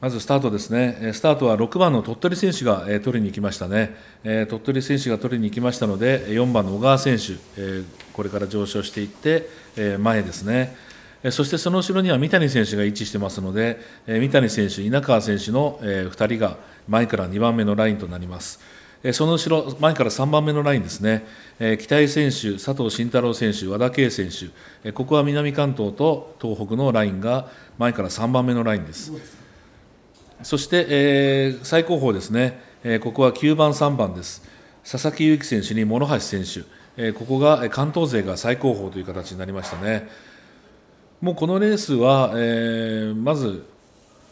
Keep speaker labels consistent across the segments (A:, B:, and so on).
A: まずスタートですね、スタートは6番の鳥取選手が取りに行きましたね、鳥取選手が取りに行きましたので、4番の小川選手、これから上昇していって、前ですね、そしてその後ろには三谷選手が位置してますので、三谷選手、稲川選手の2人が前から2番目のラインとなります。その後ろ、前から3番目のラインですね、北井選手、佐藤慎太郎選手、和田圭選手、ここは南関東と東北のラインが前から3番目のラインです。そして、えー、最高峰ですね、えー、ここは9番、3番です、佐々木勇樹選手に諸橋選手、えー、ここが関東勢が最高峰という形になりましたね。もうこのレースは、えー、まず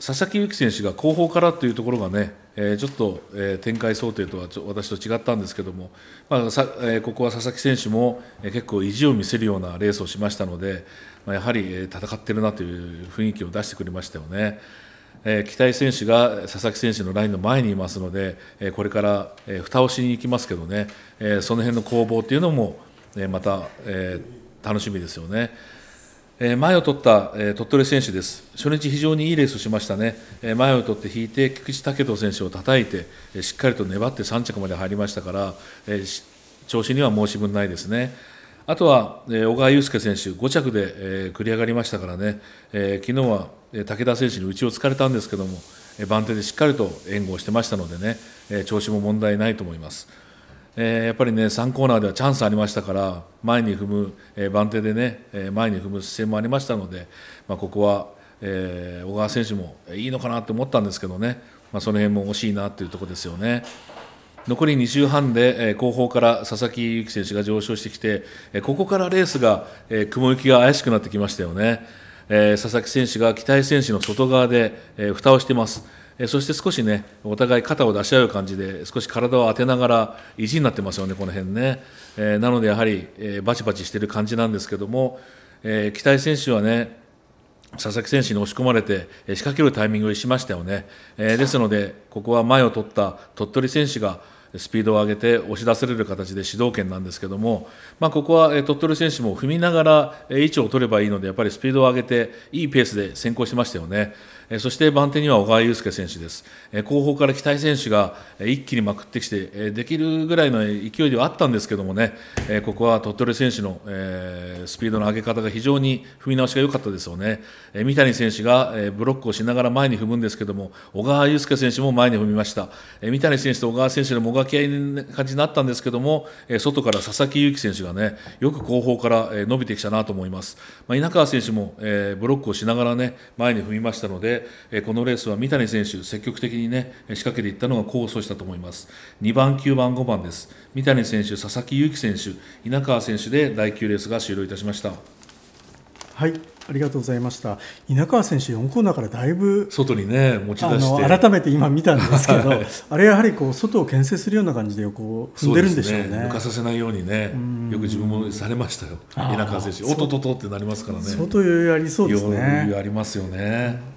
A: 佐々木勇樹選手が後方からというところがね、えー、ちょっと、えー、展開想定とは私と違ったんですけども、まあさえー、ここは佐々木選手も、えー、結構意地を見せるようなレースをしましたので、まあ、やはり、えー、戦ってるなという雰囲気を出してくれましたよね。えー、北井選手が佐々木選手のラインの前にいますので、えこれから、え蓋をしに行きますけどね、えその辺の攻防っていうのも、えまた、え楽しみですよね。え前を取った、え鳥取選手です、初日、非常にいいレースをしましたね、え前を取って引いて、菊池武人選手を叩いて、えしっかりと粘って3着まで入りましたから、え調子には申し分ないですね。あとは、え小川祐介選手、5着で、え繰り上がりましたからね、え昨日は武田選手に打ちをつかれたんですけども、番手でしっかりと援護をしてましたのでね、調子も問題ないと思います。えやっぱりね、3コーナーではチャンスありましたから、前に踏む、え番手でね、え前に踏む姿勢もありましたので、まあ、ここは、え小川選手もいいのかなと思ったんですけどね、まあ、その辺も惜しいなというところですよね。残り2周半で、え後方から佐々木勇輝選手が上昇してきて、えここからレースが、え雲行きが怪しくなってきましたよね。えー、佐々木選手が期待選手の外側で、えー、蓋をしています。えー、そして少しね、お互い肩を出し合う感じで、少し体を当てながら、意地になってますよね、この辺ね。えー、なので、やはり、えー、バチバチしてる感じなんですけども、えー、期待選手はね、佐々木選手に押し込まれて仕掛けるタイミングをしましたよね、えー、ですので、ここは前を取った鳥取選手がスピードを上げて押し出される形で主導権なんですけども、まあ、ここは鳥取選手も踏みながら位置を取ればいいのでやっぱりスピードを上げていいペースで先行しましたよね。そして番手には小川祐介選手です、後方から期待選手が一気にまくってきて、できるぐらいの勢いではあったんですけどもね、ここは鳥取選手のスピードの上げ方が非常に踏み直しが良かったですよね、三谷選手がブロックをしながら前に踏むんですけども、小川祐介選手も前に踏みました、三谷選手と小川選手のもがき合いな感じになったんですけども、外から佐々木勇希選手がね、よく後方から伸びてきたなと思います。まあ、稲川選手もブロックをしながらね、前に踏みましたので、えこのレースは三谷選手、積極的に、ね、仕掛けていったのが功を奏したと思います。2番、9番、5番です。三谷選手、佐々木勇輝選手、稲川選手で第9レースが終了いたしました。はいありがとうございました稲川選手、4コーナーからだいぶ外に、ね、持ち出して改めて今見たんですけど、はい、あれやはりこう外を牽制するような感じでこう踏んでるんでしょうね、ね、抜かさせないようにねよく自分もされましたよ、稲川選手おっとっとっとってなりますからね相当余裕ありそうですね余裕ありますよね。